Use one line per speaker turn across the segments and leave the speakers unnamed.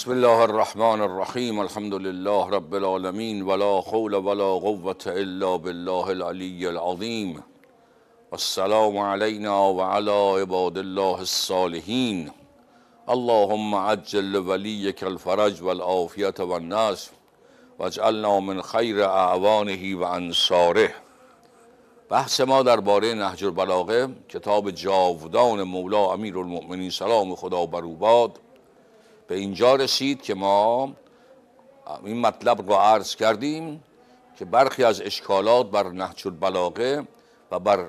بسم الله الرحمن الرحیم الحمد لله رب العالمین ولا خول ولا قوة الا بالله العلی العظیم والسلام علینا علی عباد الله الصالحین اللهم عجل لوليك الفرج والعافية والناس واجعلنا من خیر اعوانه و انصاره بحث ما درباره نهج البلاغه کتاب جاودان مولا امیر المؤمنین سلام خدا بر او باد به اینجا رسید که ما این مطلب رو عرض کردیم که برخی از اشکالات بر نهج البلاغه و بر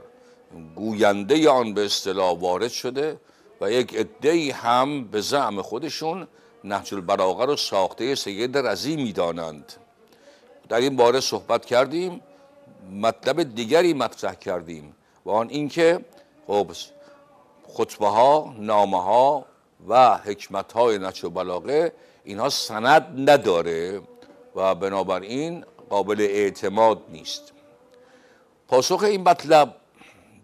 گوینده آن به اصطلاح وارد شده و یک عده هم به زعم خودشون نهج البلاغه رو ساخته سید رضی میدانند در این باره صحبت کردیم مطلب دیگری مطرح کردیم و آن اینکه خب خطبه ها نامه ها و حکمت های نچ و بلاغه اینها سند نداره و بنابراین قابل اعتماد نیست پاسخ این مطلب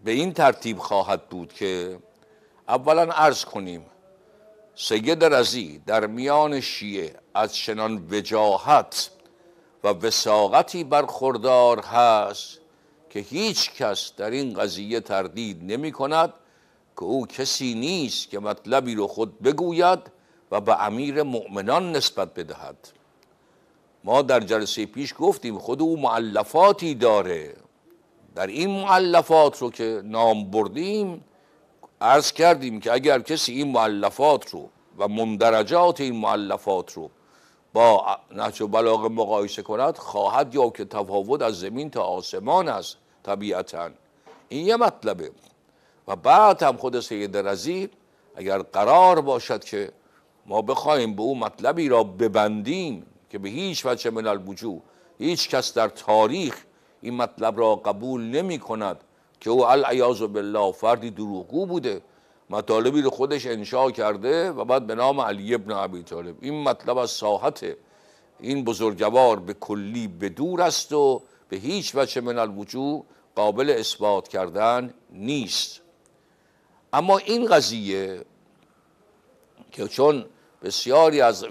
به این ترتیب خواهد بود که اولا عرض کنیم سید رزی در میان شیعه از چنان وجاهت و وساقتی برخوردار هست که هیچ کس در این قضیه تردید نمی کند که او کسی نیست که مطلبی رو خود بگوید و به امیر مؤمنان نسبت بدهد ما در جلسه پیش گفتیم خود او معلفاتی داره در این معلفات رو که نام بردیم عرض کردیم که اگر کسی این معلفات رو و مندرجات این معلفات رو با نهج بلاغ مقایسه کند خواهد یا که تفاوت از زمین تا آسمان است طبیعتا این یه مطلبه و بعد هم خود سید رزی اگر قرار باشد که ما بخوایم به او مطلبی را ببندیم که به هیچ وجه من البجو، هیچ کس در تاریخ این مطلب را قبول نمی کند که او العیاذ بالله فردی دروغگو بوده مطالبی رو خودش انشا کرده و بعد به نام علی ابن ابی طالب این مطلب از ساحت این بزرگوار به کلی به دور است و به هیچ وجه من الوجود قابل اثبات کردن نیست اما این قضیه که چون بسیاری از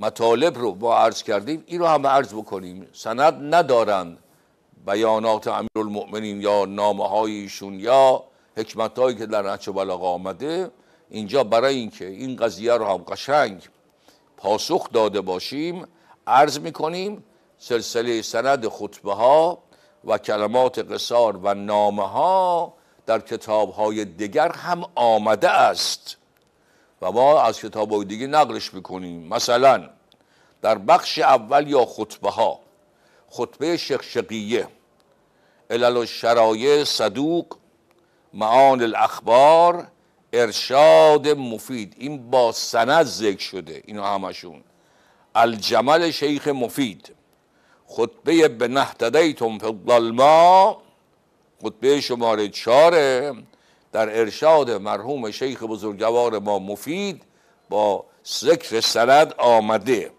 مطالب رو با عرض کردیم این رو هم عرض بکنیم سند ندارند بیانات امیرالمؤمنین یا نامه هایشون یا حکمت هایی که در نهج بلاغه آمده اینجا برای اینکه این قضیه رو هم قشنگ پاسخ داده باشیم عرض میکنیم سلسله سند خطبه ها و کلمات قصار و نامه ها در های دیگر هم آمده است و ما از کتابهای دیگه نقلش میکنیم مثلا در بخش اول یا خطبه ها خطبه شخشقیه علل الشرایع صدوق معان الاخبار ارشاد مفید این با سند ذکر شده اینا همشون الجمل شیخ مفید خطبه به نهتدیتم فی ما خطبه شماره چاره در ارشاد مرحوم شیخ بزرگوار ما مفید با ذکر سند آمده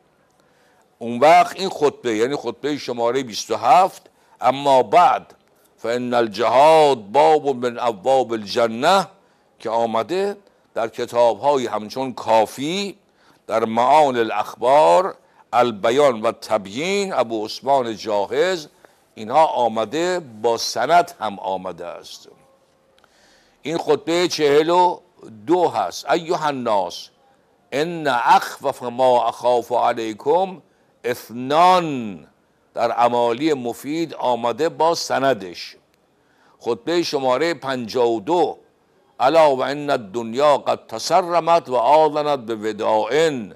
اون وقت این خطبه یعنی خطبه شماره 27 اما بعد فان الجهاد باب من ابواب الجنه که آمده در کتاب های همچون کافی در معان الاخبار البیان و تبیین ابو عثمان جاهز اینها آمده با سند هم آمده است این خطبه چهل و دو هست ایوه الناس ان اخوف ما اخاف علیکم اثنان در عمالی مفید آمده با سندش خطبه شماره 52 الا و ان الدنیا قد تسرمت و آذنت به ودائن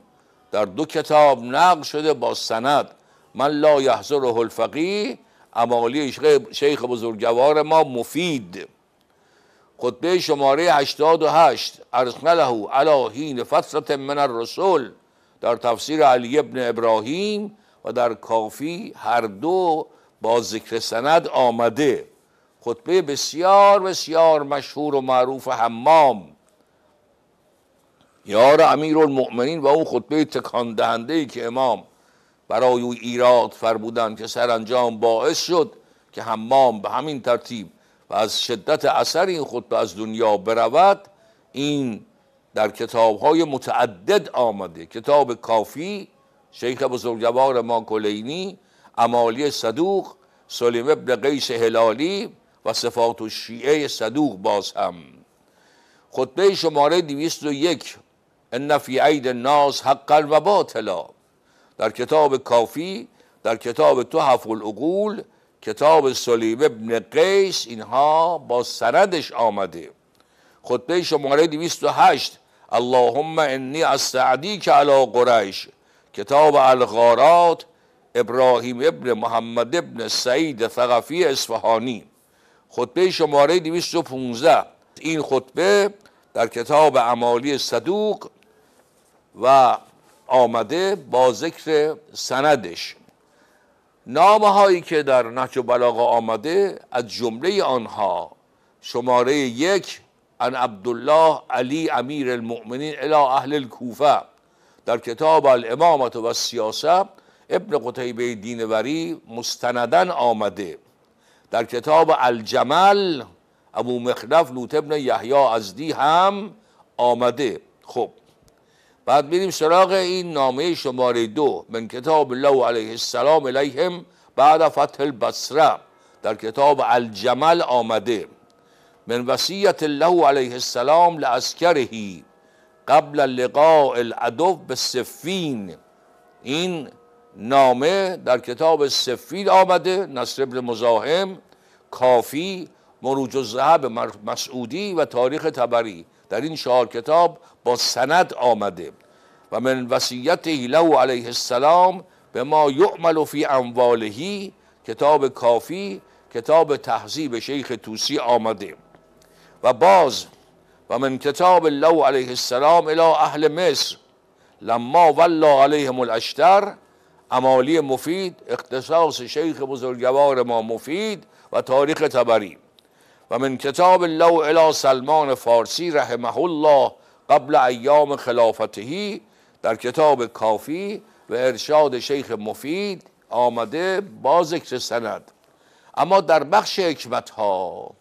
در دو کتاب نقل شده با سند من لا یحضره الفقی امالی شیخ بزرگوار ما مفید خطبه شماره 88 ارسنه له علا حین فترت من الرسول در تفسیر علی ابن ابراهیم و در کافی هر دو با ذکر سند آمده خطبه بسیار بسیار مشهور و معروف حمام یار امیر المؤمنین و اون خطبه تکان دهنده ای که امام برای او ایراد بودن که سرانجام باعث شد که حمام به همین ترتیب و از شدت اثر این خطبه از دنیا برود این در کتاب های متعدد آمده کتاب کافی شیخ بزرگوار ما کلینی امالی صدوق سلیم ابن قیس هلالی و صفات شیعه صدوق باز هم خطبه شماره 201 ان فی عید الناس حقا و باطلا در کتاب کافی در کتاب تحف العقول کتاب سلیب ابن قیس اینها با سندش آمده خطبه شماره 208 اللهم انی که علا قریش کتاب الغارات ابراهیم ابن محمد ابن سعید ثقفی اصفهانی خطبه شماره 215 این خطبه در کتاب عمالی صدوق و آمده با ذکر سندش نامه هایی که در نهج و آمده از جمله آنها شماره یک ان عبدالله علی امیر المؤمنین الى اهل الکوفه در کتاب الامامت و سیاست ابن قتیبه دینوری مستندن آمده در کتاب الجمل ابو مخلف لوت ابن یحیی ازدی هم آمده خب بعد میریم سراغ این نامه شماره دو من کتاب الله علیه السلام علیهم بعد فتح البصره در کتاب الجمل آمده من وصیت الله علیه السلام لعسکرهی قبل لقاء العدو به سفین این نامه در کتاب سفین آمده نصر ابن مزاحم کافی مروج الذهب مسعودی و تاریخ تبری در این چهار کتاب با سند آمده و من وصیت لو علیه السلام به ما یعمل فی اموالهی کتاب کافی کتاب تحذیب شیخ توسی آمده و باز و من کتاب لو علیه السلام الی اهل مصر لما ولا علیهم الاشتر امالی مفید اختصاص شیخ بزرگوار ما مفید و تاریخ تبری و من کتاب لو الی سلمان فارسی رحمه الله قبل ایام خلافتهی در کتاب کافی و ارشاد شیخ مفید آمده با ذکر سند اما در بخش حکمت ها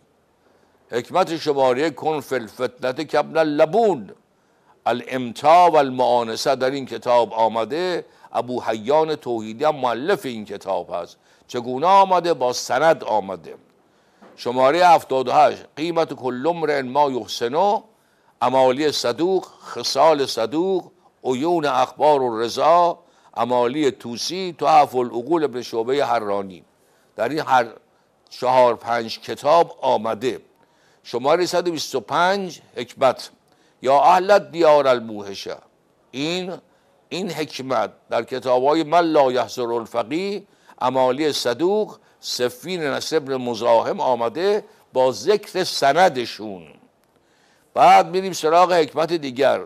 حکمت شماره کن فی الفتنت کبن اللبون الامتا و المعانسه در این کتاب آمده ابو حیان توحیدی هم معلف این کتاب هست چگونه آمده با سند آمده شماره 78 قیمت کل عمر ما یحسنو امالی صدوق خصال صدوق عیون اخبار و رضا امالی توسی تحف العقول ابن شعبه حرانی در این هر چهار پنج کتاب آمده شماره 125 حکمت یا اهل دیار الموهشه این این حکمت در کتاب های من لا یحضر الفقی امالی صدوق سفین نسبن مزاحم آمده با ذکر سندشون بعد میریم سراغ حکمت دیگر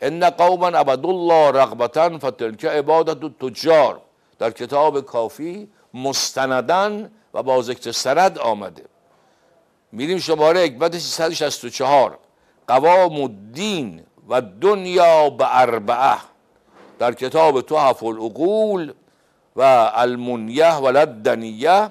ان قوما الله رغبتا فتلک عبادت تجار در کتاب کافی مستندن و با ذکر سند آمده میریم شماره حکمت 364 قوام الدین و دنیا به اربعه در کتاب تحف العقول و المنیه ولد دنیه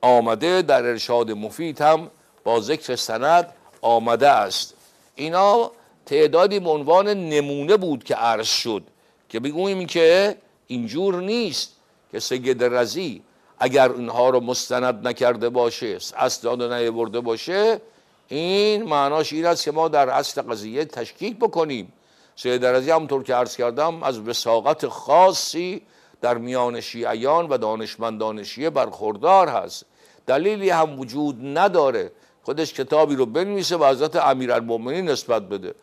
آمده در ارشاد مفید هم با ذکر سند آمده است اینا تعدادی به عنوان نمونه بود که عرض شد که بگوییم که اینجور نیست که سید رزی اگر اینها رو مستند نکرده باشه اصل آن رو باشه این معناش این است که ما در اصل قضیه تشکیک بکنیم سید رزی همونطور که عرض کردم از وساقت خاصی در میان شیعیان و دانشمندان شیعه برخوردار هست دلیلی هم وجود نداره خودش کتابی رو بنویسه و حضرت امیرالمومنین نسبت بده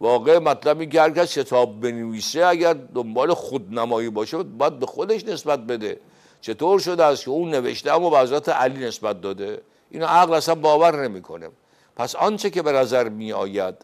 واقع مطلبی که هر کس کتاب بنویسه اگر دنبال خودنمایی باشه باید به خودش نسبت بده چطور شده است که اون نوشته اما به حضرت علی نسبت داده اینو عقل اصلا باور نمیکنه پس آنچه که به نظر می آید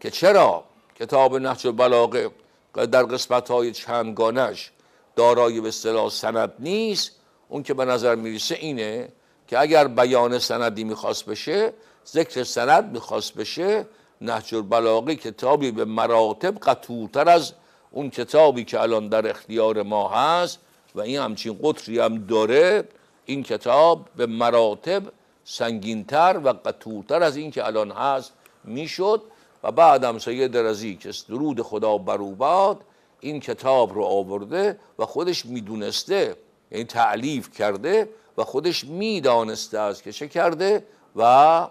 که چرا کتاب نهج البلاغه در قسمت های چندگانش دارای به اصطلاح سند نیست اون که به نظر میرسه اینه که اگر بیان سندی میخواست بشه ذکر سند میخواست بشه نهج البلاغه کتابی به مراتب قطورتر از اون کتابی که الان در اختیار ما هست و این همچین قطری هم داره این کتاب به مراتب سنگینتر و قطورتر از این که الان هست میشد و بعد بعدم سید رزی که درود خدا بر باد این کتاب رو آورده و خودش میدونسته یعنی تعلیف کرده و خودش میدانسته است که چه کرده و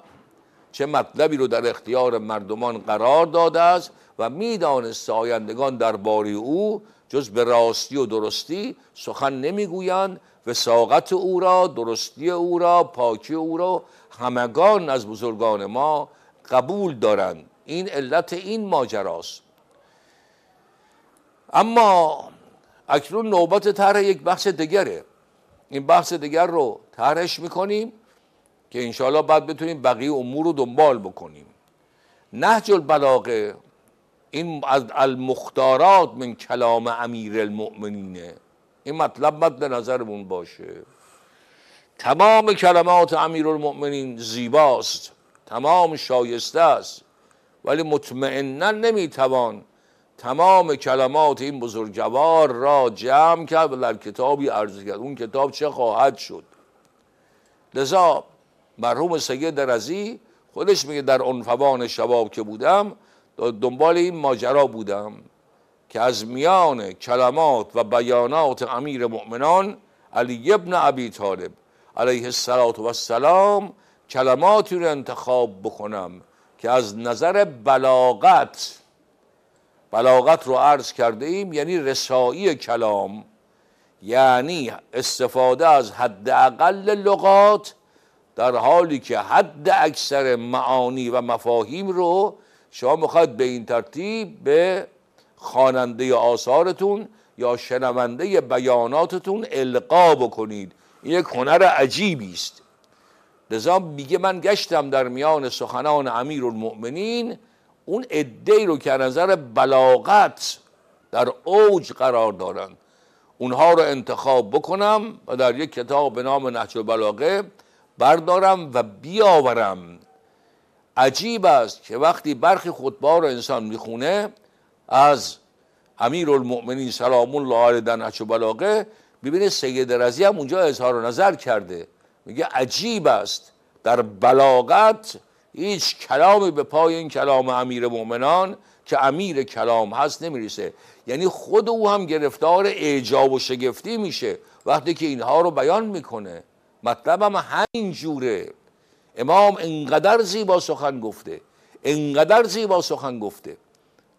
چه مطلبی رو در اختیار مردمان قرار داده است و میدانسته آیندگان باری او جز به راستی و درستی سخن نمیگویند ساقت او را درستی او را پاکی او را همگان از بزرگان ما قبول دارند این علت این ماجراست اما اکنون نوبت طرح یک بخش دیگره این بخش دیگر رو طرحش میکنیم که انشاءالله بعد بتونیم بقیه امور رو دنبال بکنیم نهج البلاغه این از المختارات من کلام امیر المؤمنینه این مطلب بد به نظرمون باشه تمام کلمات امیر المؤمنین زیباست تمام شایسته است ولی مطمئنا نمیتوان تمام کلمات این بزرگوار را جمع کرد و در کتابی ارزی کرد اون کتاب چه خواهد شد لذا مرحوم سید رزی خودش میگه در عنفوان شباب که بودم دنبال این ماجرا بودم که از میان کلمات و بیانات امیر مؤمنان علی ابن ابی طالب علیه السلام کلماتی رو انتخاب بکنم که از نظر بلاغت بلاغت رو عرض کرده ایم یعنی رسایی کلام یعنی استفاده از حد اقل لغات در حالی که حد اکثر معانی و مفاهیم رو شما میخواید به این ترتیب به خواننده آثارتون یا شنونده بیاناتتون القا بکنید این یک هنر عجیبی است لذا میگه من گشتم در میان سخنان امیر المؤمنین اون عده رو که نظر بلاغت در اوج قرار دارن اونها رو انتخاب بکنم و در یک کتاب به نام نهج البلاغه بردارم و بیاورم عجیب است که وقتی برخی خطبه رو انسان میخونه از امیر المؤمنین سلام الله علیه در نهج بلاغه ببینه سید رضی هم اونجا اظهار نظر کرده میگه عجیب است در بلاغت هیچ کلامی به پای این کلام امیر مؤمنان که امیر کلام هست نمیرسه یعنی خود او هم گرفتار اعجاب و شگفتی میشه وقتی که اینها رو بیان میکنه مطلبم هم همین جوره امام انقدر زیبا سخن گفته انقدر زیبا سخن گفته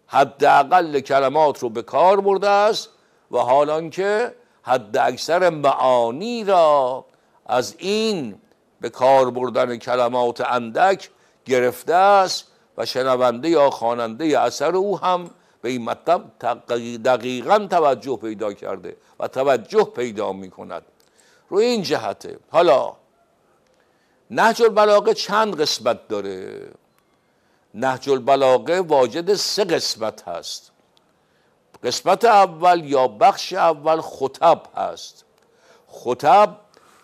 حداقل کلمات رو به کار برده است و حالان که حد اکثر معانی را از این به کار بردن کلمات اندک گرفته است و شنونده یا خواننده اثر او هم به این مطلب دقیقا توجه پیدا کرده و توجه پیدا می کند روی این جهته حالا نهج البلاغه چند قسمت داره نهج البلاغه واجد سه قسمت هست قسمت اول یا بخش اول خطب هست خطب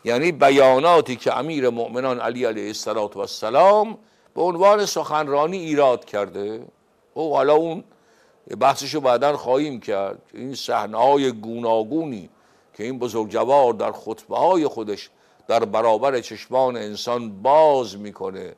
یعنی بیاناتی که امیر مؤمنان علی علیه السلام به عنوان سخنرانی ایراد کرده او خب حالا اون رو بعدا خواهیم کرد این صحنه های گوناگونی که این بزرگوار در خطبه های خودش در برابر چشمان انسان باز میکنه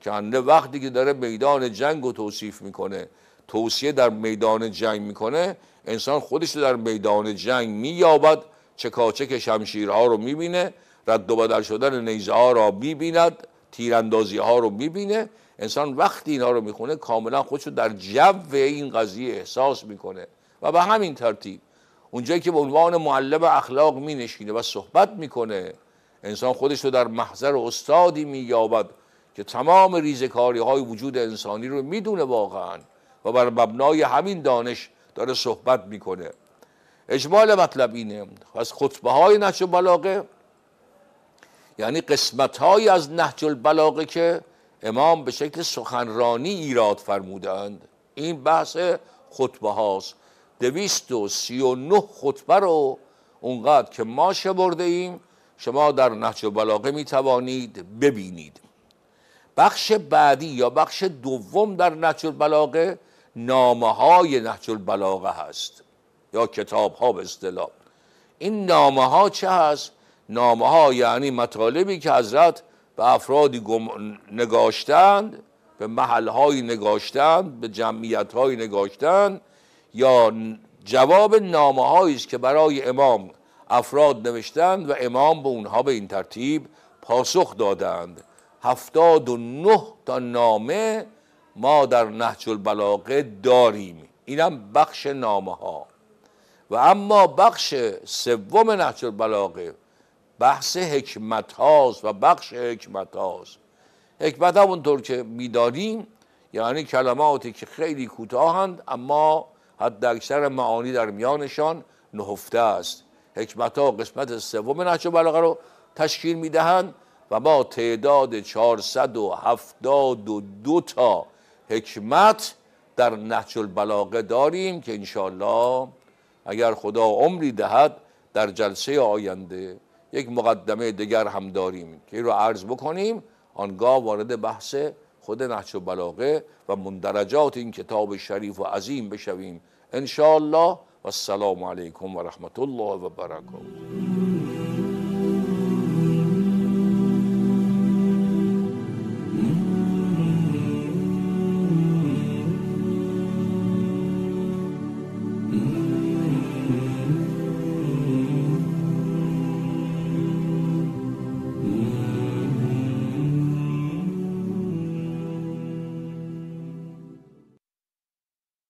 که وقتی که داره میدان جنگ رو توصیف میکنه توصیه در میدان جنگ میکنه انسان خودش رو در میدان جنگ مییابد چکاچک شمشیرها رو میبینه رد و بدل شدن نیزه ها را میبیند تیراندازی ها رو میبینه انسان وقتی اینا رو میخونه کاملا خودش رو در جو این قضیه احساس میکنه و به همین ترتیب اونجایی که به عنوان معلم اخلاق مینشینه و صحبت میکنه انسان خودش رو در محضر استادی مییابد که تمام ریزکاری های وجود انسانی رو میدونه واقعا و بر مبنای همین دانش داره صحبت میکنه اجمال مطلب اینه از خطبه های و بلاغه یعنی قسمت های از نهج البلاغه که امام به شکل سخنرانی ایراد فرمودند این بحث خطبه هاست دویست و سی و نه خطبه رو اونقدر که ما شمرده ایم شما در نهج البلاغه می توانید ببینید بخش بعدی یا بخش دوم در نهج البلاغه نامه های نهج البلاغه هست یا کتاب ها به اصطلاح این نامه ها چه هست نامه ها یعنی مطالبی که حضرت به افرادی گم... نگاشتند به محل های نگاشتند به جمعیت های نگاشتند یا جواب نامه است که برای امام افراد نوشتند و امام به اونها به این ترتیب پاسخ دادند هفتاد و نه تا نامه ما در نهج البلاغه داریم اینم بخش نامه ها و اما بخش سوم نهج البلاغه بحث حکمت هاست و بخش حکمت هاست حکمت همونطور که میدانیم یعنی کلماتی که خیلی کوتاهند اما حد اکثر معانی در میانشان نهفته است حکمت ها قسمت سوم نهج بلاغه رو تشکیل میدهند و ما تعداد 472 تا حکمت در نهج البلاغه داریم که انشالله اگر خدا عمری دهد در جلسه آینده یک مقدمه دیگر هم داریم که این رو عرض بکنیم آنگاه وارد بحث خود نهج و بلاغه و مندرجات این کتاب شریف و عظیم بشویم ان الله و السلام علیکم و رحمت الله و برکاته